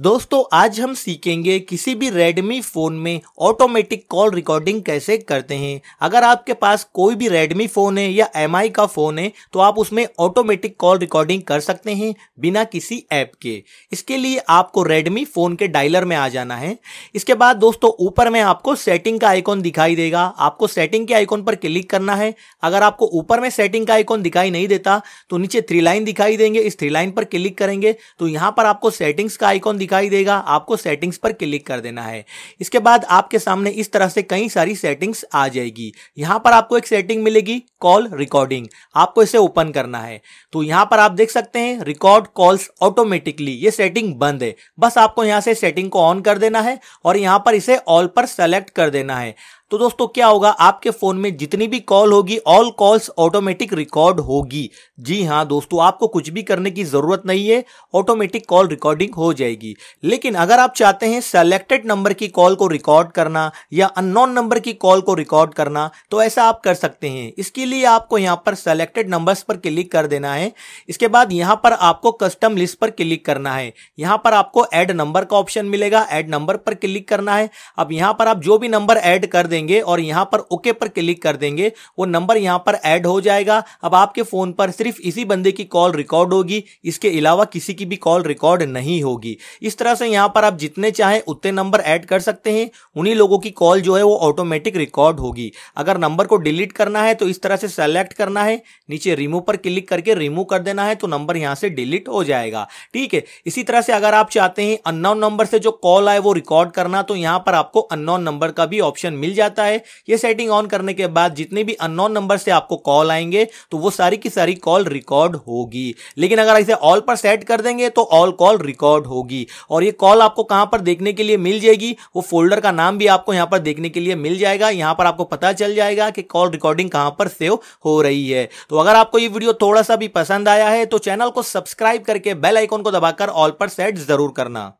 दोस्तों आज हम सीखेंगे किसी भी Redmi फ़ोन में ऑटोमेटिक कॉल रिकॉर्डिंग कैसे करते हैं अगर आपके पास कोई भी Redmi फ़ोन है या एम का फ़ोन है तो आप उसमें ऑटोमेटिक कॉल रिकॉर्डिंग कर सकते हैं बिना किसी ऐप के इसके लिए आपको Redmi फ़ोन के डायलर में आ जाना है इसके बाद दोस्तों ऊपर में आपको सेटिंग का आइकॉन दिखाई देगा आपको सेटिंग के आइकॉन पर क्लिक करना है अगर आपको ऊपर में सेटिंग का आइकॉन दिखाई नहीं देता तो नीचे थ्री लाइन दिखाई देंगे इस थ्री लाइन पर क्लिक करेंगे तो यहाँ पर आपको सेटिंग्स का आइकॉन दिखाई देगा आपको सेटिंग्स पर क्लिक कर देना है इसके बाद आपके सामने इस तरह से कई सारी सेटिंग्स आ जाएगी यहाँ पर आपको एक सेटिंग मिलेगी कॉल रिकॉर्डिंग आपको इसे ओपन करना है तो यहाँ पर आप देख सकते हैं रिकॉर्ड कॉल्स ऑटोमेटिकली ये सेटिंग बंद है बस आपको यहाँ से सेटिंग को ऑन कर देना है और यहाँ पर इसे ऑल पर सेलेक्ट कर देना है तो दोस्तों क्या होगा आपके फोन में जितनी भी कॉल होगी ऑल कॉल्स ऑटोमेटिक रिकॉर्ड होगी जी हाँ दोस्तों आपको कुछ भी करने की जरूरत नहीं है ऑटोमेटिक कॉल रिकॉर्डिंग हो जाएगी लेकिन अगर आप चाहते हैं सेलेक्टेड नंबर की कॉल को रिकॉर्ड करना या अननोन नंबर की कॉल को रिकॉर्ड करना तो ऐसा आप कर सकते हैं इसके लिए आपको यहाँ पर सेलेक्टेड नंबर पर क्लिक कर देना है इसके बाद यहाँ पर आपको कस्टम लिस्ट पर क्लिक करना है यहाँ पर आपको एड नंबर का ऑप्शन मिलेगा एड नंबर पर क्लिक करना है अब यहाँ पर आप जो भी नंबर एड कर दे देंगे और यहां पर ओके पर क्लिक कर देंगे वो नंबर यहां पर ऐड हो जाएगा अब आपके फ़ोन पर सिर्फ इसी बंदे की कॉल रिकॉर्ड होगी इसके अलावा किसी की भी कॉल रिकॉर्ड नहीं होगी इस तरह से यहां पर आप जितने चाहें उतने नंबर ऐड कर सकते हैं उन्हीं लोगों की कॉल जो है वो ऑटोमेटिक रिकॉर्ड होगी अगर नंबर को डिलीट करना है तो इस तरह से सेलेक्ट करना है नीचे रिमूव पर क्लिक करके रिमूव कर देना है तो नंबर यहां से डिलीट हो जाएगा ठीक है इसी तरह से अगर आप चाहते हैं अननोन नंबर से जो कॉल आए वो रिकॉर्ड करना तो यहां पर आपको अननोन नंबर का भी ऑप्शन मिल जाता जाता है ये सेटिंग ऑन करने के बाद जितने भी अननोन नंबर से आपको कॉल आएंगे तो वो सारी की सारी कॉल रिकॉर्ड होगी लेकिन अगर इसे ऑल पर सेट कर देंगे तो ऑल कॉल रिकॉर्ड होगी और ये कॉल आपको कहां पर देखने के लिए मिल जाएगी वो फोल्डर का नाम भी आपको यहां पर देखने के लिए मिल जाएगा यहां पर आपको पता चल जाएगा कि कॉल रिकॉर्डिंग कहां पर सेव हो रही है तो अगर आपको ये वीडियो थोड़ा सा भी पसंद आया है तो चैनल को सब्सक्राइब करके बेल आइकॉन को दबाकर ऑल पर सेट जरूर करना